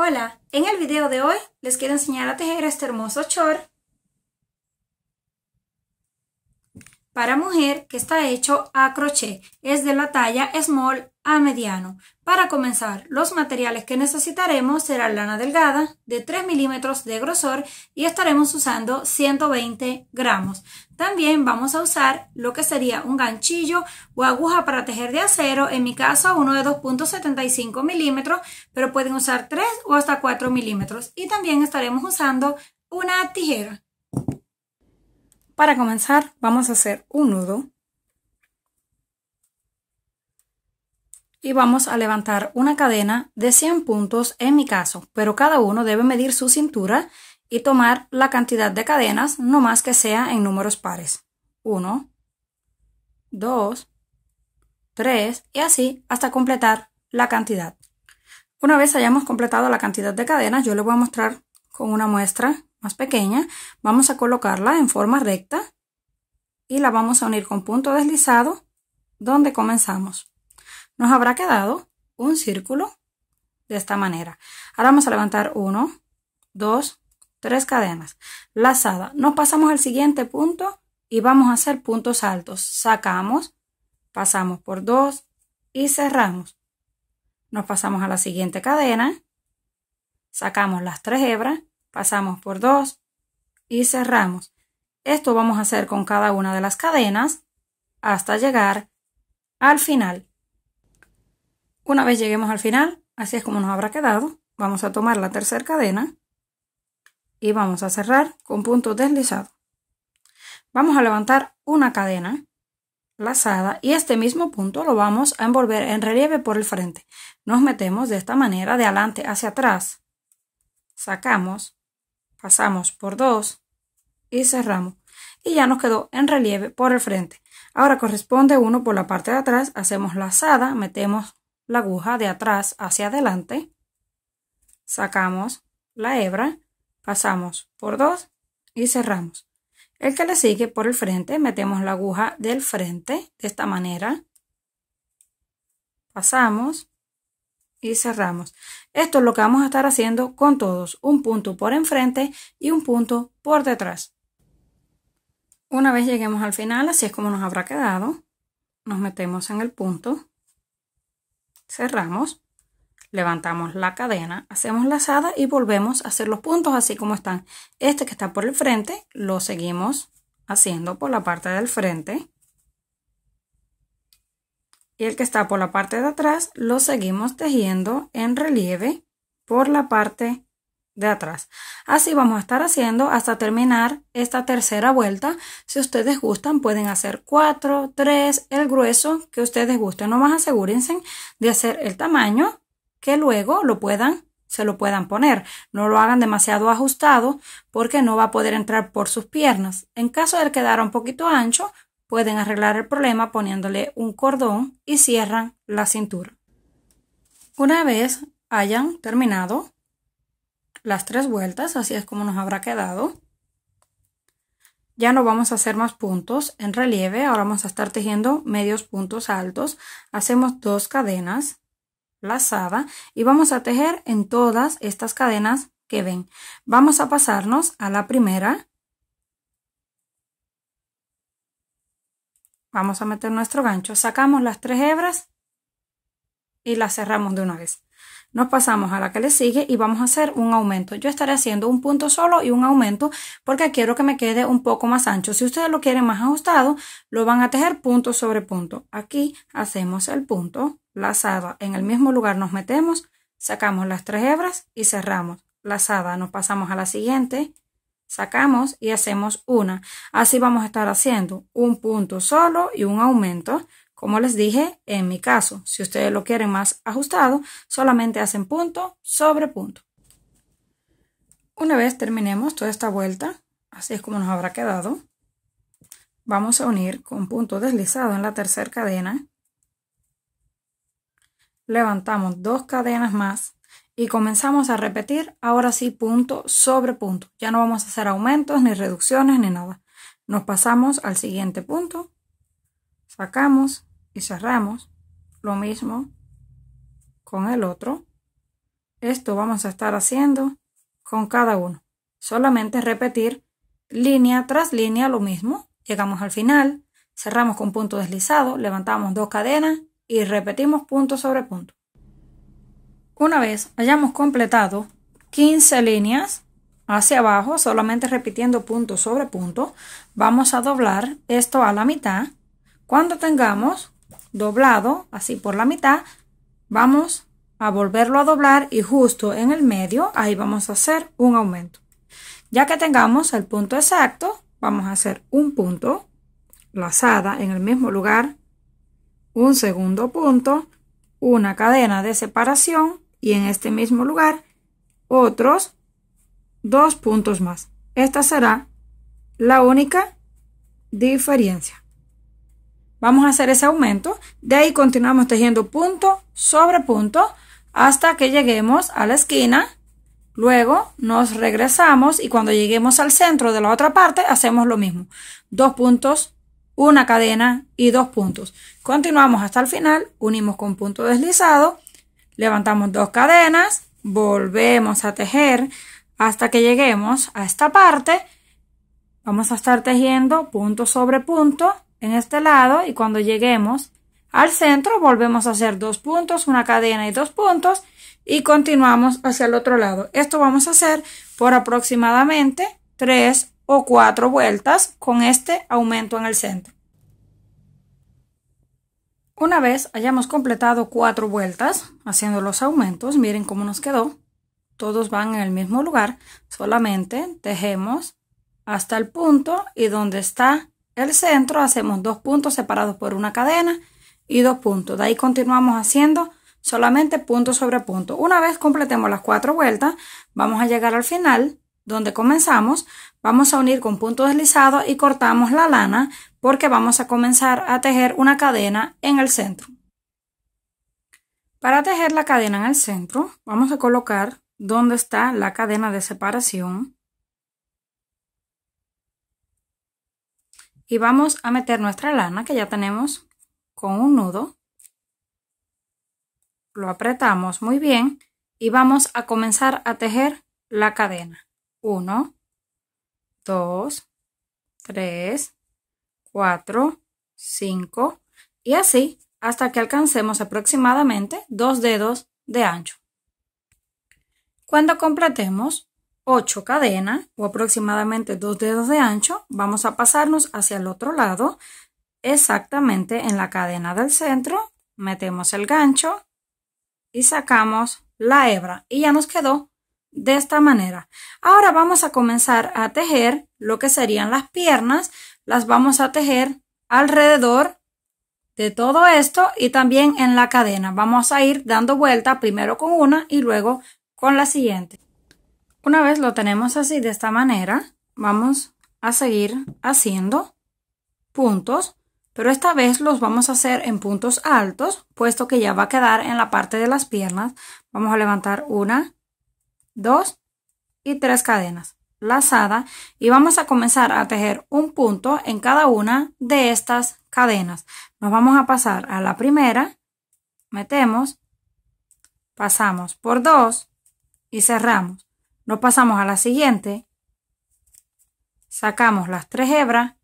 Hola, en el video de hoy les quiero enseñar a tejer este hermoso short para mujer que está hecho a crochet, es de la talla small a mediano. Para comenzar, los materiales que necesitaremos serán lana delgada de 3 milímetros de grosor y estaremos usando 120 gramos. También vamos a usar lo que sería un ganchillo o aguja para tejer de acero, en mi caso uno de 2.75 milímetros, pero pueden usar 3 o hasta 4 milímetros. Y también estaremos usando una tijera. Para comenzar vamos a hacer un nudo y vamos a levantar una cadena de 100 puntos en mi caso, pero cada uno debe medir su cintura y tomar la cantidad de cadenas no más que sea en números pares. 1, 2, 3 y así hasta completar la cantidad. Una vez hayamos completado la cantidad de cadenas, yo les voy a mostrar con una muestra más pequeña, vamos a colocarla en forma recta y la vamos a unir con punto deslizado donde comenzamos. Nos habrá quedado un círculo de esta manera. Ahora vamos a levantar 1 2 tres cadenas, lazada. Nos pasamos al siguiente punto y vamos a hacer puntos altos. Sacamos, pasamos por dos y cerramos. Nos pasamos a la siguiente cadena, sacamos las tres hebras pasamos por dos y cerramos. Esto vamos a hacer con cada una de las cadenas hasta llegar al final. Una vez lleguemos al final, así es como nos habrá quedado, vamos a tomar la tercera cadena y vamos a cerrar con punto deslizado. Vamos a levantar una cadena lazada y este mismo punto lo vamos a envolver en relieve por el frente. Nos metemos de esta manera de adelante hacia atrás, sacamos pasamos por dos y cerramos. Y ya nos quedó en relieve por el frente. Ahora corresponde uno por la parte de atrás, hacemos lazada, metemos la aguja de atrás hacia adelante, sacamos la hebra, pasamos por dos y cerramos. El que le sigue por el frente, metemos la aguja del frente de esta manera, pasamos y cerramos. Esto es lo que vamos a estar haciendo con todos, un punto por enfrente y un punto por detrás. Una vez lleguemos al final, así es como nos habrá quedado, nos metemos en el punto, cerramos, levantamos la cadena, hacemos lazada y volvemos a hacer los puntos así como están. Este que está por el frente lo seguimos haciendo por la parte del frente y el que está por la parte de atrás lo seguimos tejiendo en relieve por la parte de atrás. Así vamos a estar haciendo hasta terminar esta tercera vuelta. Si ustedes gustan pueden hacer cuatro tres el grueso que ustedes gusten. más asegúrense de hacer el tamaño que luego lo puedan se lo puedan poner. No lo hagan demasiado ajustado porque no va a poder entrar por sus piernas. En caso de quedar un poquito ancho, Pueden arreglar el problema poniéndole un cordón y cierran la cintura. Una vez hayan terminado las tres vueltas, así es como nos habrá quedado. Ya no vamos a hacer más puntos en relieve, ahora vamos a estar tejiendo medios puntos altos. Hacemos dos cadenas lazada y vamos a tejer en todas estas cadenas que ven. Vamos a pasarnos a la primera Vamos a meter nuestro gancho. Sacamos las tres hebras y las cerramos de una vez. Nos pasamos a la que le sigue y vamos a hacer un aumento. Yo estaré haciendo un punto solo y un aumento porque quiero que me quede un poco más ancho. Si ustedes lo quieren más ajustado, lo van a tejer punto sobre punto. Aquí hacemos el punto, lazada. En el mismo lugar nos metemos, sacamos las tres hebras y cerramos. Lazada, nos pasamos a la siguiente sacamos y hacemos una. Así vamos a estar haciendo un punto solo y un aumento, como les dije en mi caso. Si ustedes lo quieren más ajustado, solamente hacen punto sobre punto. Una vez terminemos toda esta vuelta, así es como nos habrá quedado, vamos a unir con punto deslizado en la tercera cadena. Levantamos dos cadenas más y comenzamos a repetir ahora sí punto sobre punto. Ya no vamos a hacer aumentos ni reducciones ni nada. Nos pasamos al siguiente punto, sacamos y cerramos. Lo mismo con el otro. Esto vamos a estar haciendo con cada uno. Solamente repetir línea tras línea lo mismo. Llegamos al final, cerramos con punto deslizado, levantamos dos cadenas y repetimos punto sobre punto. Una vez hayamos completado 15 líneas hacia abajo, solamente repitiendo punto sobre punto, vamos a doblar esto a la mitad. Cuando tengamos doblado así por la mitad, vamos a volverlo a doblar y justo en el medio, ahí vamos a hacer un aumento. Ya que tengamos el punto exacto, vamos a hacer un punto, lazada en el mismo lugar, un segundo punto, una cadena de separación, y en este mismo lugar otros dos puntos más. Esta será la única diferencia. Vamos a hacer ese aumento, de ahí continuamos tejiendo punto sobre punto hasta que lleguemos a la esquina, luego nos regresamos y cuando lleguemos al centro de la otra parte hacemos lo mismo, dos puntos, una cadena y dos puntos. Continuamos hasta el final, unimos con punto deslizado levantamos dos cadenas, volvemos a tejer hasta que lleguemos a esta parte. Vamos a estar tejiendo punto sobre punto en este lado y cuando lleguemos al centro volvemos a hacer dos puntos, una cadena y dos puntos y continuamos hacia el otro lado. Esto vamos a hacer por aproximadamente tres o cuatro vueltas con este aumento en el centro. Una vez hayamos completado cuatro vueltas haciendo los aumentos, miren cómo nos quedó. Todos van en el mismo lugar, solamente tejemos hasta el punto y donde está el centro hacemos dos puntos separados por una cadena y dos puntos. De ahí continuamos haciendo solamente punto sobre punto. Una vez completemos las cuatro vueltas, vamos a llegar al final donde comenzamos, vamos a unir con punto deslizado y cortamos la lana porque vamos a comenzar a tejer una cadena en el centro. Para tejer la cadena en el centro, vamos a colocar donde está la cadena de separación y vamos a meter nuestra lana que ya tenemos con un nudo. Lo apretamos muy bien y vamos a comenzar a tejer la cadena. 1, 2, 3, 4, 5 y así hasta que alcancemos aproximadamente dos dedos de ancho. Cuando completemos 8 cadenas o aproximadamente dos dedos de ancho, vamos a pasarnos hacia el otro lado, exactamente en la cadena del centro, metemos el gancho y sacamos la hebra y ya nos quedó de esta manera. Ahora vamos a comenzar a tejer lo que serían las piernas las vamos a tejer alrededor de todo esto y también en la cadena. Vamos a ir dando vuelta primero con una y luego con la siguiente. Una vez lo tenemos así de esta manera, vamos a seguir haciendo puntos, pero esta vez los vamos a hacer en puntos altos, puesto que ya va a quedar en la parte de las piernas. Vamos a levantar una, dos y tres cadenas lazada y vamos a comenzar a tejer un punto en cada una de estas cadenas. Nos vamos a pasar a la primera, metemos, pasamos por dos y cerramos. Nos pasamos a la siguiente, sacamos las tres hebras,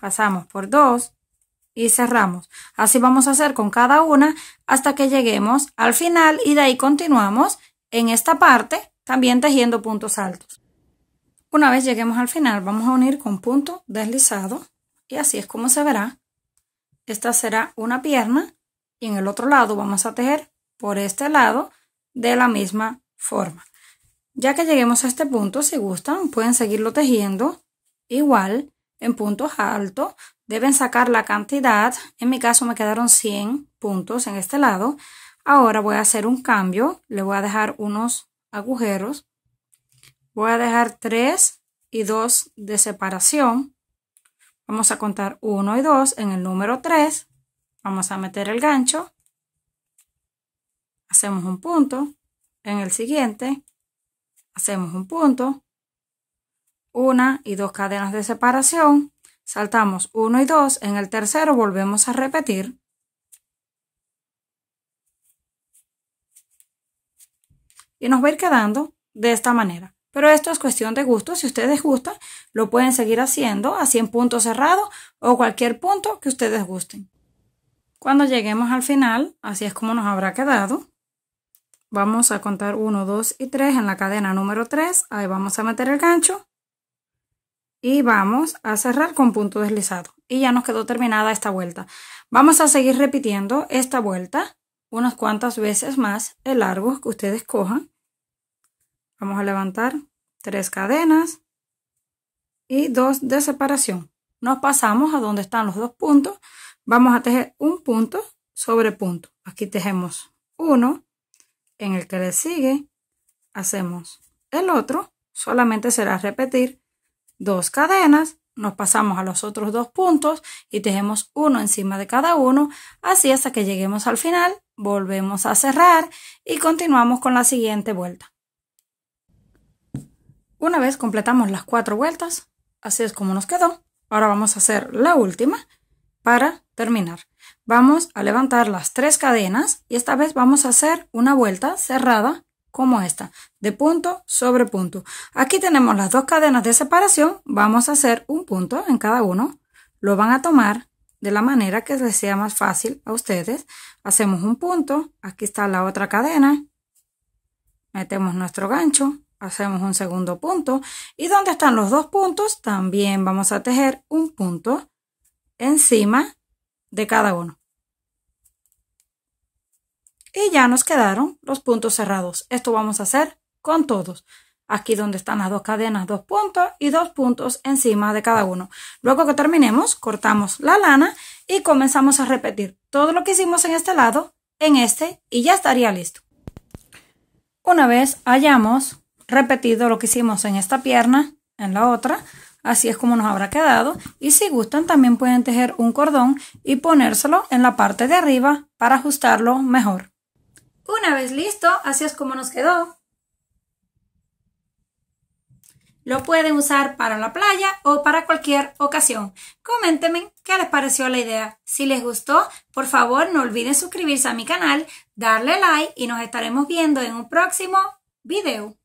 pasamos por dos y cerramos. Así vamos a hacer con cada una hasta que lleguemos al final y de ahí continuamos en esta parte también tejiendo puntos altos. Una vez lleguemos al final, vamos a unir con punto deslizado y así es como se verá. Esta será una pierna y en el otro lado vamos a tejer por este lado de la misma forma. Ya que lleguemos a este punto, si gustan, pueden seguirlo tejiendo igual en puntos altos. Deben sacar la cantidad. En mi caso me quedaron 100 puntos en este lado. Ahora voy a hacer un cambio. Le voy a dejar unos agujeros Voy a dejar 3 y 2 de separación. Vamos a contar 1 y 2 en el número 3. Vamos a meter el gancho. Hacemos un punto. En el siguiente hacemos un punto. Una y dos cadenas de separación. Saltamos 1 y 2. En el tercero volvemos a repetir. Y nos va a ir quedando de esta manera. Pero esto es cuestión de gusto. Si ustedes gustan, lo pueden seguir haciendo así en punto cerrado o cualquier punto que ustedes gusten. Cuando lleguemos al final, así es como nos habrá quedado. Vamos a contar 1, 2 y 3 en la cadena número 3. Ahí vamos a meter el gancho. Y vamos a cerrar con punto deslizado. Y ya nos quedó terminada esta vuelta. Vamos a seguir repitiendo esta vuelta unas cuantas veces más el largo que ustedes cojan. Vamos a levantar tres cadenas y dos de separación. Nos pasamos a donde están los dos puntos. Vamos a tejer un punto sobre punto. Aquí tejemos uno, en el que le sigue hacemos el otro. Solamente será repetir dos cadenas. Nos pasamos a los otros dos puntos y tejemos uno encima de cada uno. Así hasta que lleguemos al final, volvemos a cerrar y continuamos con la siguiente vuelta. Una vez completamos las cuatro vueltas, así es como nos quedó. Ahora vamos a hacer la última para terminar. Vamos a levantar las tres cadenas y esta vez vamos a hacer una vuelta cerrada como esta, de punto sobre punto. Aquí tenemos las dos cadenas de separación, vamos a hacer un punto en cada uno, lo van a tomar de la manera que les sea más fácil a ustedes. Hacemos un punto, aquí está la otra cadena, metemos nuestro gancho, hacemos un segundo punto y donde están los dos puntos también vamos a tejer un punto encima de cada uno. Y ya nos quedaron los puntos cerrados. Esto vamos a hacer con todos. Aquí donde están las dos cadenas, dos puntos y dos puntos encima de cada uno. Luego que terminemos, cortamos la lana y comenzamos a repetir todo lo que hicimos en este lado, en este y ya estaría listo. Una vez hayamos repetido lo que hicimos en esta pierna, en la otra. Así es como nos habrá quedado. Y si gustan, también pueden tejer un cordón y ponérselo en la parte de arriba para ajustarlo mejor. Una vez listo, así es como nos quedó. Lo pueden usar para la playa o para cualquier ocasión. Coméntenme qué les pareció la idea. Si les gustó, por favor no olviden suscribirse a mi canal, darle like y nos estaremos viendo en un próximo video.